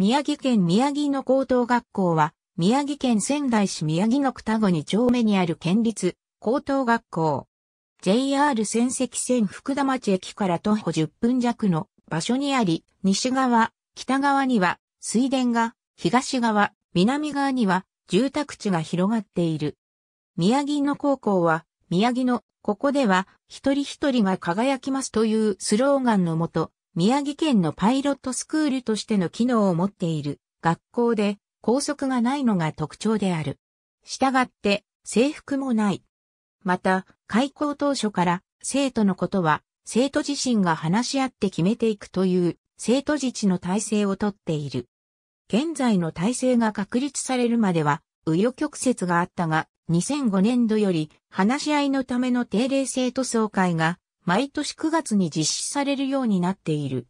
宮城県宮城野高等学校は、宮城県仙台市宮城野双子2丁目にある県立高等学校。JR 仙石線福田町駅から徒歩10分弱の場所にあり、西側、北側には水田が、東側、南側には住宅地が広がっている。宮城野高校は、宮城野、ここでは一人一人が輝きますというスローガンのもと、宮城県のパイロットスクールとしての機能を持っている学校で校則がないのが特徴である。したがって制服もない。また、開校当初から生徒のことは生徒自身が話し合って決めていくという生徒自治の体制をとっている。現在の体制が確立されるまでは、紆余曲折があったが、2005年度より話し合いのための定例生徒総会が毎年9月に実施されるようになっている。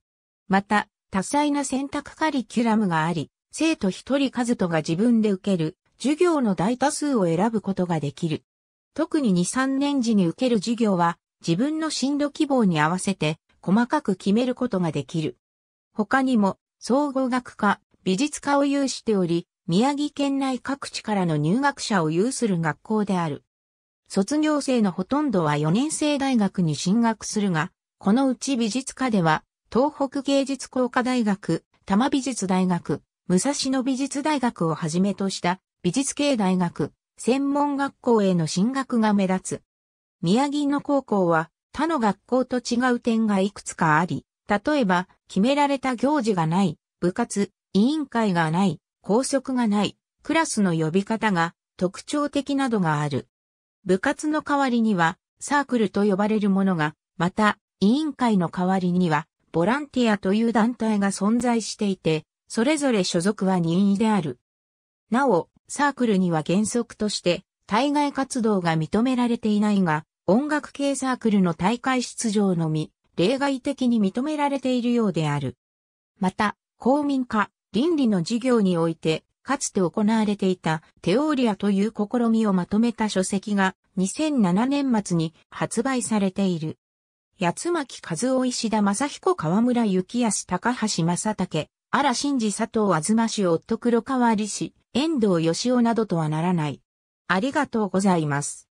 また、多彩な選択カリキュラムがあり、生徒一人数とが自分で受ける、授業の大多数を選ぶことができる。特に2、3年時に受ける授業は、自分の進路希望に合わせて、細かく決めることができる。他にも、総合学科、美術科を有しており、宮城県内各地からの入学者を有する学校である。卒業生のほとんどは4年生大学に進学するが、このうち美術科では、東北芸術工科大学、多摩美術大学、武蔵野美術大学をはじめとした美術系大学、専門学校への進学が目立つ。宮城野高校は他の学校と違う点がいくつかあり、例えば決められた行事がない、部活、委員会がない、校則がない、クラスの呼び方が特徴的などがある。部活の代わりには、サークルと呼ばれるものが、また、委員会の代わりには、ボランティアという団体が存在していて、それぞれ所属は任意である。なお、サークルには原則として、対外活動が認められていないが、音楽系サークルの大会出場のみ、例外的に認められているようである。また、公民化、倫理の授業において、かつて行われていたテオーリアという試みをまとめた書籍が2007年末に発売されている。八巻和夫石田正彦河村幸康高橋正武、荒真治佐藤あずま氏夫黒川理氏、遠藤義雄などとはならない。ありがとうございます。